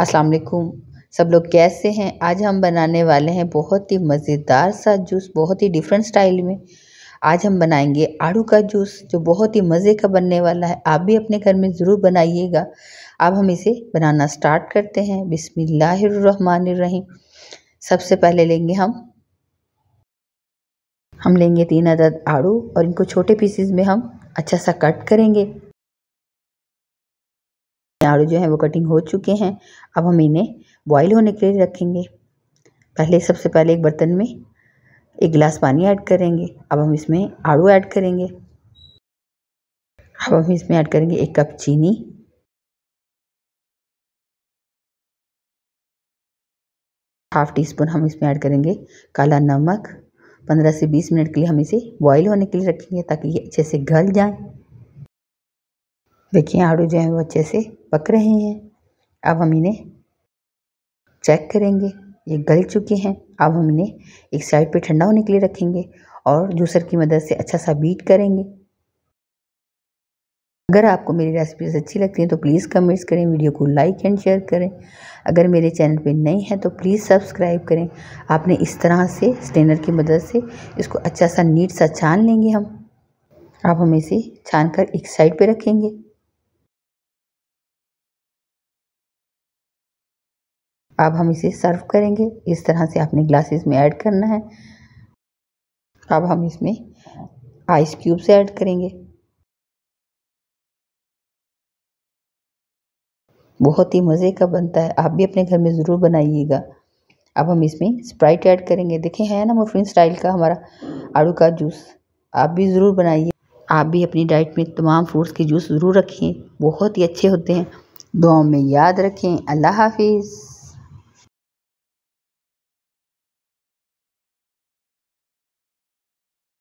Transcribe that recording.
अस्सलाम वालेकुम सब लोग कैसे हैं आज हम बनाने वाले हैं बहुत ही मज़ेदार सा जूस बहुत ही डिफरेंट स्टाइल में आज हम बनाएंगे आड़ू का जूस जो बहुत ही मज़े का बनने वाला है आप भी अपने घर में ज़रूर बनाइएगा अब हम इसे बनाना स्टार्ट करते हैं बिसमीम सबसे पहले लेंगे हम हम लेंगे तीन अदद आड़ू और इनको छोटे पीसीज में हम अच्छा सा कट करेंगे आड़ू जो है वो कटिंग हो चुके हैं अब हम इन्हें बॉईल होने के लिए रखेंगे पहले सबसे पहले एक बर्तन में एक गिलास पानी ऐड करेंगे अब हम इसमें आड़ू ऐड करेंगे अब हम इसमें ऐड करेंगे एक कप चीनी हाफ टी स्पून हम इसमें ऐड करेंगे काला नमक 15 से 20 मिनट के लिए हम इसे बॉईल होने के लिए रखेंगे ताकि ये अच्छे से गल जाए देखिए आड़ू जो है वो अच्छे से पक रहे हैं अब हम इन्हें चेक करेंगे ये गल चुके हैं अब हम इन्हें एक साइड पे ठंडा होने के लिए रखेंगे और जूसर की मदद से अच्छा सा बीट करेंगे अगर आपको मेरी रेसिपीज़ अच्छी लगती हैं तो प्लीज़ कमेंट्स करें वीडियो को लाइक एंड शेयर करें अगर मेरे चैनल पे नए हैं तो प्लीज़ सब्सक्राइब करें आपने इस तरह से स्टेनर की मदद से इसको अच्छा सा नीट सा छान लेंगे हम आप हम इसे छान कर एक साइड पर रखेंगे अब हम इसे सर्व करेंगे इस तरह से आपने ग्लासेस में ऐड करना है अब हम इसमें आइस क्यूब्स ऐड करेंगे बहुत ही मज़े का बनता है आप भी अपने घर में ज़रूर बनाइएगा अब हम इसमें स्प्राइट ऐड करेंगे देखें है ना मफिन स्टाइल का हमारा आड़ू का जूस आप भी ज़रूर बनाइए आप भी अपनी डाइट में तमाम फ्रूट्स के जूस ज़रूर रखें बहुत ही अच्छे होते हैं दुआ में याद रखें अल्लाह हाफिज़